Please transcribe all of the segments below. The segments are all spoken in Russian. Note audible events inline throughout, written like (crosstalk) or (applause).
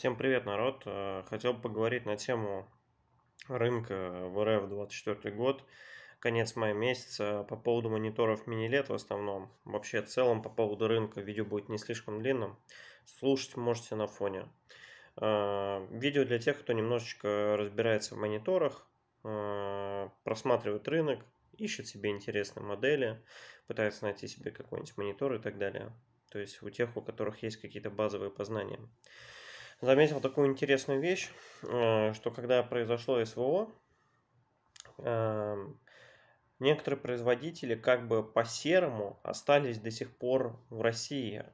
Всем привет, народ! Э, хотел бы поговорить на тему рынка в РФ 24 год, конец мая месяца, по поводу мониторов мини-лет в основном. Вообще, в целом, по поводу рынка видео будет не слишком длинным. Слушать можете на фоне. Э, видео для тех, кто немножечко разбирается в мониторах, э, просматривает рынок, ищет себе интересные модели, пытается найти себе какой-нибудь монитор и так далее. То есть у тех, у которых есть какие-то базовые познания заметил такую интересную вещь, э, что когда произошло СВО, эм, некоторые производители как бы по-серому остались до сих пор в России.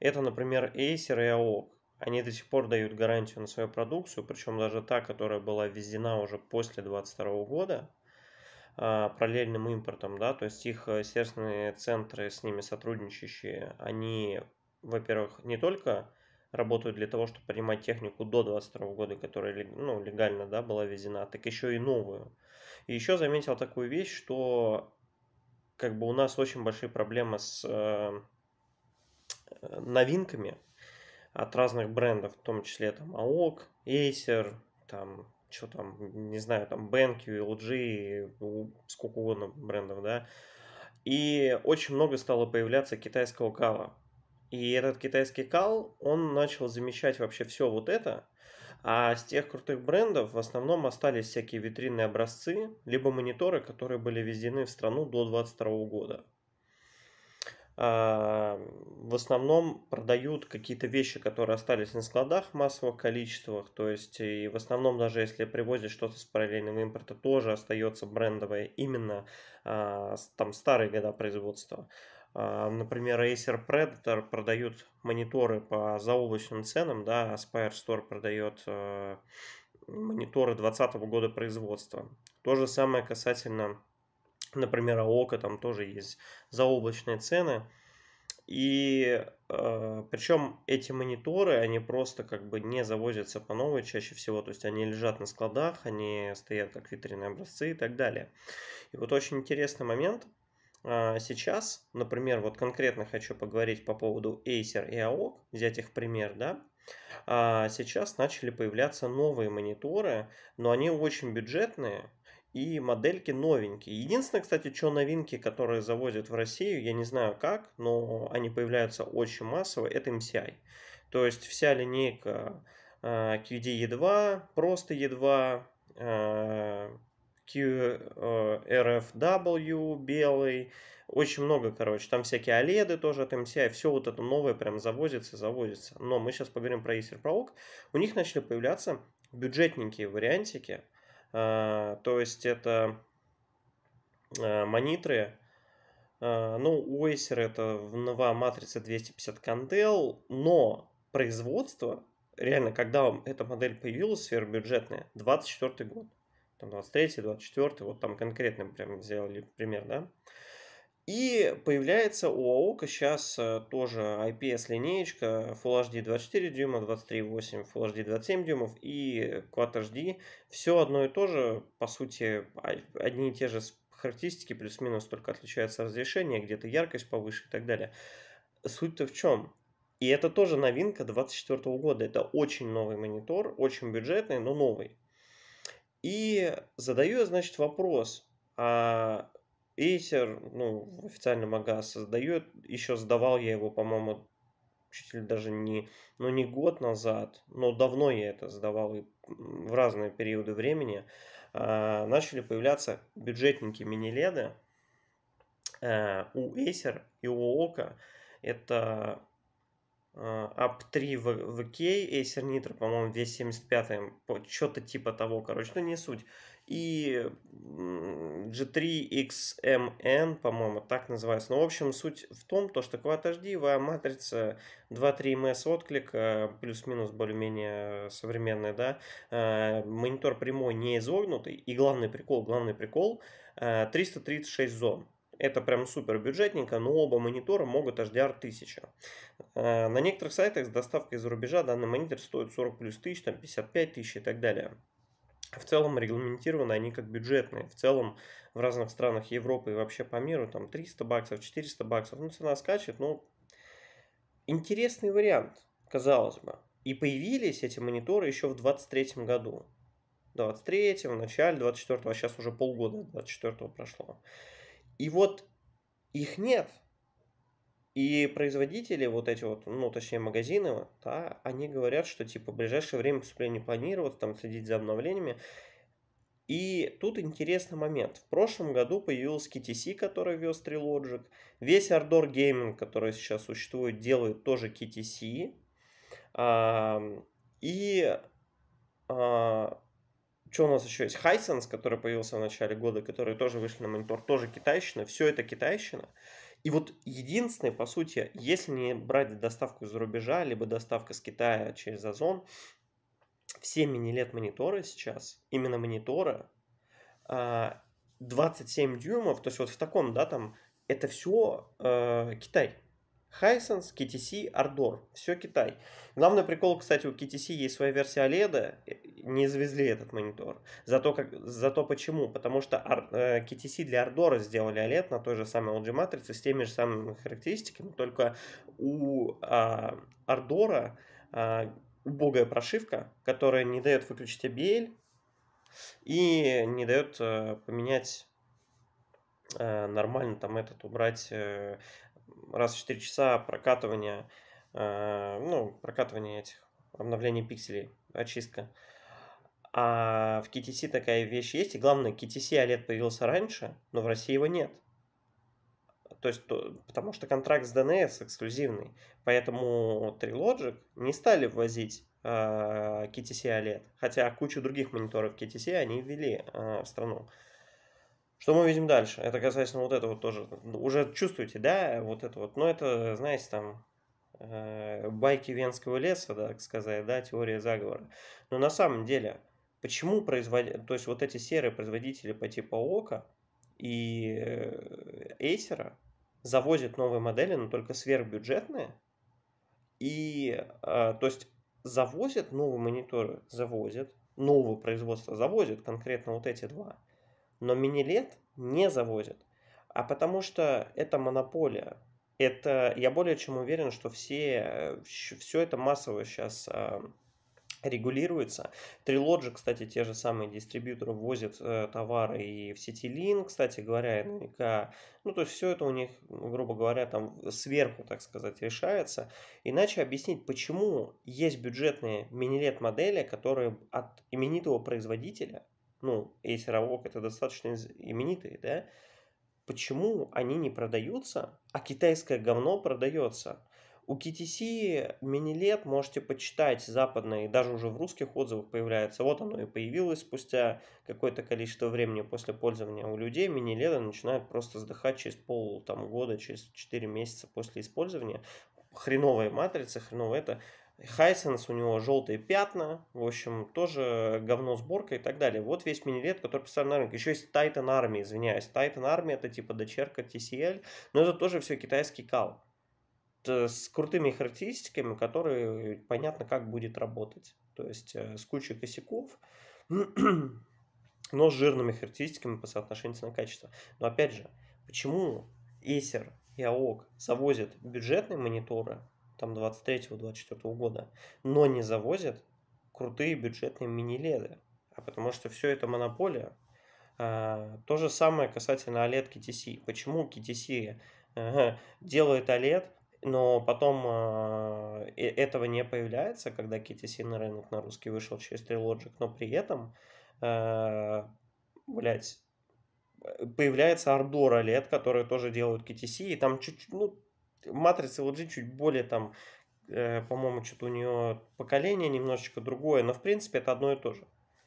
Это, например, Acer и AOC. Они до сих пор дают гарантию на свою продукцию, причем даже та, которая была ввезена уже после 2022 года э, параллельным импортом, да, то есть их э, сервисные центры, с ними сотрудничающие, они, во-первых, не только работают для того, чтобы принимать технику до 22 года, которая ну, легально да, была везена, так еще и новую. И еще заметил такую вещь, что как бы у нас очень большие проблемы с э, новинками от разных брендов, в том числе там AOC, Acer, там что там, не знаю, там BenQ, LG, сколько угодно брендов, да. И очень много стало появляться китайского кава и этот китайский кал, он начал замещать вообще все вот это. А с тех крутых брендов в основном остались всякие витринные образцы, либо мониторы, которые были везены в страну до 2022 года. А, в основном продают какие-то вещи, которые остались на складах в массовых количествах. То есть, и в основном даже если привозят что-то с параллельного импорта, тоже остается брендовое именно а, там старые года производства. А, например, Acer Predator продают мониторы по заоблачным ценам, да, а Aspire Store продает э, мониторы 2020 года производства. То же самое касательно, например, АОКа, там тоже есть заоблачные цены. И э, причем эти мониторы, они просто как бы не завозятся по новой чаще всего, то есть они лежат на складах, они стоят как витринные образцы и так далее. И вот очень интересный момент – а, сейчас, например, вот конкретно хочу поговорить по поводу Acer и AOC, взять их пример, да, а, сейчас начали появляться новые мониторы, но они очень бюджетные, и модельки новенькие. Единственное, кстати, что новинки, которые завозят в Россию, я не знаю как, но они появляются очень массово, это MCI. То есть вся линейка а, QD E2, просто E2, QRFW э, белый, очень много, короче, там всякие OLED тоже от MCI, а, все вот это новое прям завозится, завозится. Но мы сейчас поговорим про Acer Prolog. У них начали появляться бюджетненькие вариантики, э, то есть это э, монитры ну, у Acer это новая матрица 250 кандел, но производство, реально, когда эта модель появилась, сверхбюджетная, 24 год там 23, 24, вот там конкретно прям сделали пример, да. И появляется у АОК сейчас э, тоже IPS-линеечка Full HD 24 дюйма, 23.8, Full HD 27 дюймов и Quad HD. Все одно и то же, по сути, а, одни и те же характеристики, плюс-минус только отличается разрешение, где-то яркость повыше и так далее. Суть-то в чем? И это тоже новинка 2024 года. Это очень новый монитор, очень бюджетный, но новый. И задаю я, значит, вопрос, а Acer, ну, в официальном ага создает, еще сдавал я его, по-моему, чуть ли даже не, ну, не год назад, но давно я это сдавал и в разные периоды времени, а, начали появляться бюджетники мини-леды а, у Acer и у Ока. Это ап3 в в ВК, Acer Nitro, по-моему, 275, что-то типа того, короче, ну не суть. И G3 XMN, по-моему, так называется. Но, ну, в общем, суть в том, то, что Quad матрица 2-3 ms отклик, а, плюс-минус более-менее современная, да. А, монитор прямой, не изогнутый. И главный прикол, главный прикол, 336 а, зон. Это прям супер бюджетненько, но оба монитора могут HDR 1000. А, на некоторых сайтах с доставкой из-за рубежа данный монитор стоит 40 плюс тысяч, там 55 тысяч и так далее. В целом регламентированы они как бюджетные. В целом в разных странах Европы и вообще по миру там 300 баксов, 400 баксов. Ну, цена скачет, но интересный вариант, казалось бы. И появились эти мониторы еще в 23 году. 23 в начале 24 а сейчас уже полгода 24 прошло. И вот их нет. И производители, вот эти вот, ну, точнее, магазины, да, они говорят, что, типа, в ближайшее время поступление планируют, там, следить за обновлениями. И тут интересный момент. В прошлом году появился KTC, который вез Trilogic. Весь Ardor Gaming, который сейчас существует, делает тоже KTC. И а, что у нас еще есть? Hisense, который появился в начале года, который тоже вышли на монитор, тоже китайщина. Все это китайщина. И вот единственное, по сути, если не брать доставку из-за рубежа, либо доставка с Китая через Озон, все мини-лет мониторы сейчас, именно мониторы, 27 а, дюймов, то есть вот в таком, да, там, это все э, Китай. Hisense, KTC, Ardor. Все Китай. Главный прикол, кстати, у KTC есть своя версия OLED. Не завезли этот монитор. Зато, как, зато почему? Потому что KTC э, для Ardor сделали OLED на той же самой LG матрице с теми же самыми характеристиками. Только у а, Ardor а, убогая прошивка, которая не дает выключить ABL и не дает а, э, поменять э, нормально там этот убрать раз в 4 часа прокатывание, э, ну, прокатывание этих обновлений пикселей, очистка. А в KTC такая вещь есть. И главное, KTC OLED появился раньше, но в России его нет. То есть, то, потому что контракт с DNS эксклюзивный. Поэтому Trilogic не стали ввозить э, KTC OLED. Хотя кучу других мониторов KTC они ввели э, в страну. Что мы видим дальше? Это касается вот этого тоже. Уже чувствуете, да, вот это вот. Но ну, это, знаете, там э, байки Венского леса, так сказать, да, теория заговора. Но на самом деле, почему производители, то есть вот эти серые производители по типу ОКа и Acer э, завозят новые модели, но только сверхбюджетные, и, э, то есть, завозят новые мониторы, завозят, новое производство, завозят, конкретно вот эти два – но минилет не завозят. А потому что это монополия. Это, я более чем уверен, что все, все это массово сейчас а, регулируется. Трилоджи, кстати, те же самые дистрибьюторы возят э, товары и в сети Лин, кстати говоря, наверняка. Ну, то есть все это у них, грубо говоря, там сверху, так сказать, решается. Иначе объяснить, почему есть бюджетные минилет-модели, которые от именитого производителя ну, если Равок это достаточно именитые, да, почему они не продаются, а китайское говно продается? У KTC мини-лет можете почитать западные, даже уже в русских отзывах появляется. Вот оно и появилось спустя какое-то количество времени после пользования у людей. Мини-леды начинают просто сдыхать через пол там, года, через 4 месяца после использования. Хреновые матрицы, хреново это. Хайсенс, у него желтые пятна, в общем, тоже говно сборка и так далее. Вот весь минилет, который представлен на рынок. Еще есть Titan Army, извиняюсь. Titan Army это типа дочерка TCL, но это тоже все китайский кал. С крутыми характеристиками, которые понятно, как будет работать. То есть э, с кучей косяков, (clears throat) но с жирными характеристиками по соотношению цена-качество. Но опять же, почему Acer и AOC завозят бюджетные мониторы, там 23-24 года, но не завозят крутые бюджетные мини-леды, а потому что все это монополия. А, то же самое касательно OLED KTC. Почему KTC э, (laughs) делает OLED, но потом а, э, этого не появляется, когда KTC на рынок на русский вышел через Trilogic, но при этом, а, блять, э, появляется Ardor OLED, который тоже делают KTC, и там чуть-чуть, ну, матрица LG чуть более там, э, по-моему, что-то у нее поколение немножечко другое, но в принципе это одно и то же.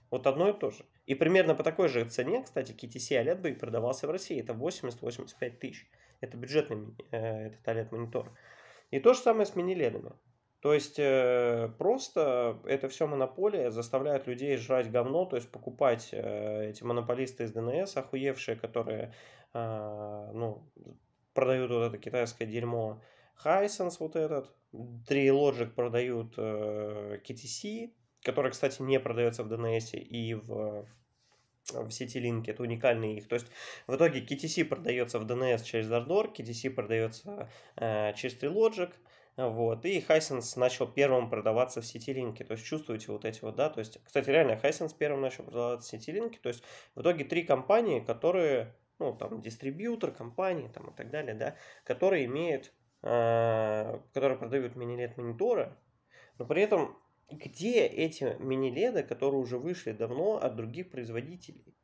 Вот одно и то же. И примерно по такой же цене, кстати, KTC OLED а бы и продавался в России. Это 80-85 тысяч. Это бюджетный э, этот OLED-монитор. А и то же самое с мини-ледами. То есть э, просто это все монополия заставляет людей жрать говно, то есть покупать э, эти монополисты из ДНС, охуевшие, которые э, ну, продают вот это китайское дерьмо. Hisense вот этот, 3 Logic продают э, KTC, который, кстати, не продается в DNS и в, в сети Link, это уникальный их. То есть в итоге KTC продается в DNS через Dardor, KTC продается э, через 3 Logic, вот, и Hisense начал первым продаваться в сети Линки. то есть чувствуете вот эти вот, да, то есть, кстати, реально Hisense первым начал продаваться в сети Линки. то есть в итоге три компании, которые ну, там, дистрибьютор, компании, там, и так далее, да, которые имеют, э, которые продают мини-лет-мониторы, но при этом где эти мини-леды, которые уже вышли давно от других производителей?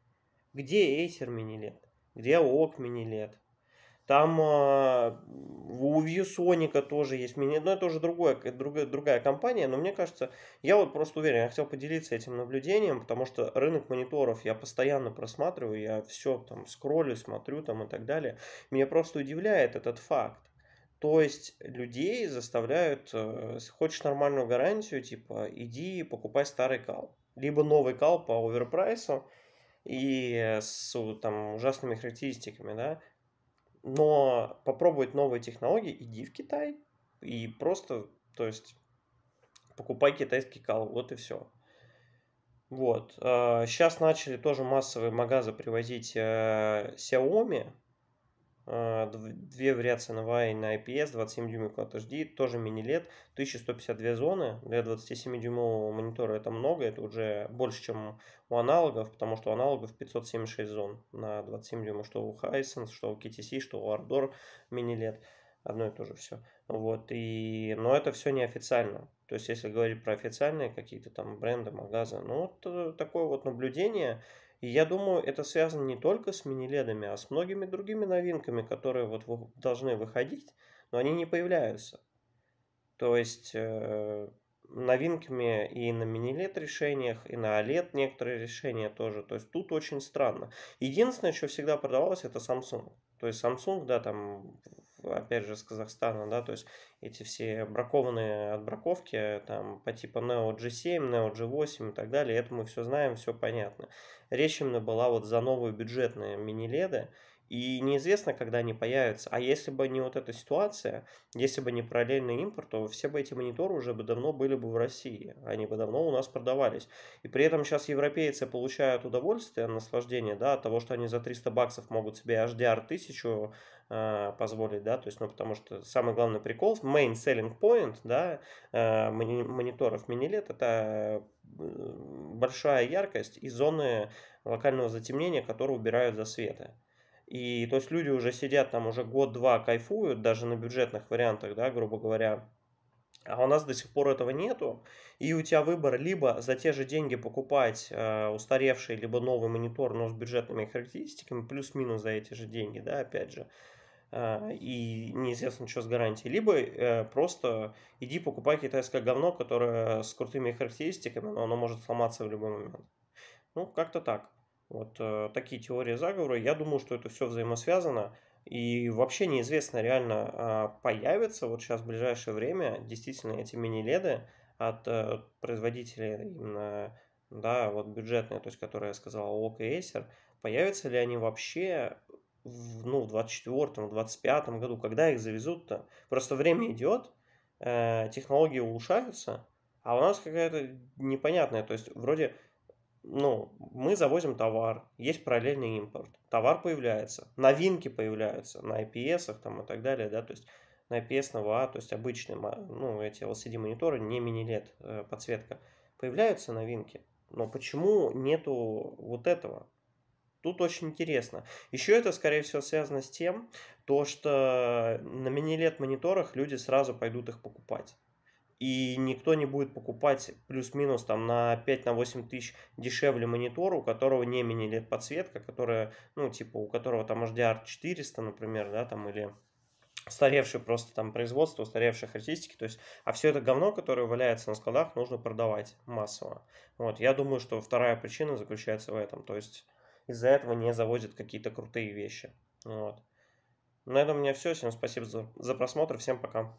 Где Acer мини-лед? Где ОК мини-лед? Там э, у ViewSonic тоже есть мини, но ну, это уже другое, другая, другая компания, но мне кажется, я вот просто уверен, я хотел поделиться этим наблюдением, потому что рынок мониторов я постоянно просматриваю, я все там скроллю, смотрю там и так далее. Меня просто удивляет этот факт. То есть людей заставляют, э, хочешь нормальную гарантию, типа иди покупай старый кал, либо новый кал по оверпрайсу, и э, с там, ужасными характеристиками, да, но попробовать новые технологии, иди в Китай и просто, то есть, покупай китайский кал, вот и все. Вот. Сейчас а, начали тоже массовые магазы привозить э, Xiaomi, Э, две вариации на VI на IPS, 27 дюймов от HD, тоже мини-лет, 1152 зоны, для 27-дюймового монитора это много, это уже больше, чем у аналогов, потому что у аналогов 576 зон на 27 дюймов, что у Hisense, что у KTC, что у Ardor мини-лет, одно и то же все. Вот, и, но это все неофициально, то есть если говорить про официальные какие-то там бренды, магазы, ну вот э, такое вот наблюдение, и я думаю, это связано не только с мини-ледами, а с многими другими новинками, которые вот должны выходить, но они не появляются. То есть э, новинками и на мини-лет решениях, и на OLED некоторые решения тоже. То есть тут очень странно. Единственное, что всегда продавалось, это Samsung. То есть Samsung, да, там, опять же, с Казахстана, да, то есть эти все бракованные отбраковки, там, по типу Neo G7, Neo G8 и так далее, это мы все знаем, все понятно речь именно была вот за новые бюджетные мини-леды, и неизвестно, когда они появятся. А если бы не вот эта ситуация, если бы не параллельный импорт, то все бы эти мониторы уже бы давно были бы в России. Они бы давно у нас продавались. И при этом сейчас европейцы получают удовольствие, наслаждение да, от того, что они за 300 баксов могут себе HDR 1000 э, позволить, да, то есть, ну, потому что самый главный прикол, main selling point, да, э, мониторов Минилет, это э, большая яркость и зоны локального затемнения, которые убирают за света. И то есть люди уже сидят там уже год-два, кайфуют, даже на бюджетных вариантах, да, грубо говоря. А у нас до сих пор этого нету. И у тебя выбор либо за те же деньги покупать э, устаревший, либо новый монитор, но с бюджетными характеристиками, плюс-минус за эти же деньги, да, опять же. А, и неизвестно, что с гарантией. Либо э, просто иди покупай китайское говно, которое с крутыми характеристиками, но оно может сломаться в любой момент. Ну, как-то так. Вот э, такие теории заговора. Я думаю, что это все взаимосвязано. И вообще неизвестно реально, а, появятся вот сейчас в ближайшее время действительно эти мини-леды от э, производителей именно да, вот бюджетные, то есть, которые я сказал, ОК и Acer, появятся ли они вообще в, ну, в 24 в 25 году, когда их завезут-то? Просто время идет, э, технологии улучшаются, а у нас какая-то непонятная, то есть, вроде ну, мы завозим товар, есть параллельный импорт, товар появляется, новинки появляются на IPS там и так далее, да, то есть на IPS, на то есть обычные, ну, эти LCD-мониторы, не мини-лет э, подсветка, появляются новинки, но почему нету вот этого? Тут очень интересно. Еще это, скорее всего, связано с тем, то, что на мини-лет мониторах люди сразу пойдут их покупать и никто не будет покупать плюс-минус там на 5-8 на тысяч дешевле монитор, у которого не мини подсветка, которая, ну, типа, у которого там HDR 400, например, да, там, или устаревшее просто там производство, устаревшие характеристики, то есть, а все это говно, которое валяется на складах, нужно продавать массово. Вот, я думаю, что вторая причина заключается в этом, то есть из-за этого не заводят какие-то крутые вещи. Вот. На этом у меня все. Всем спасибо за, за просмотр. Всем пока.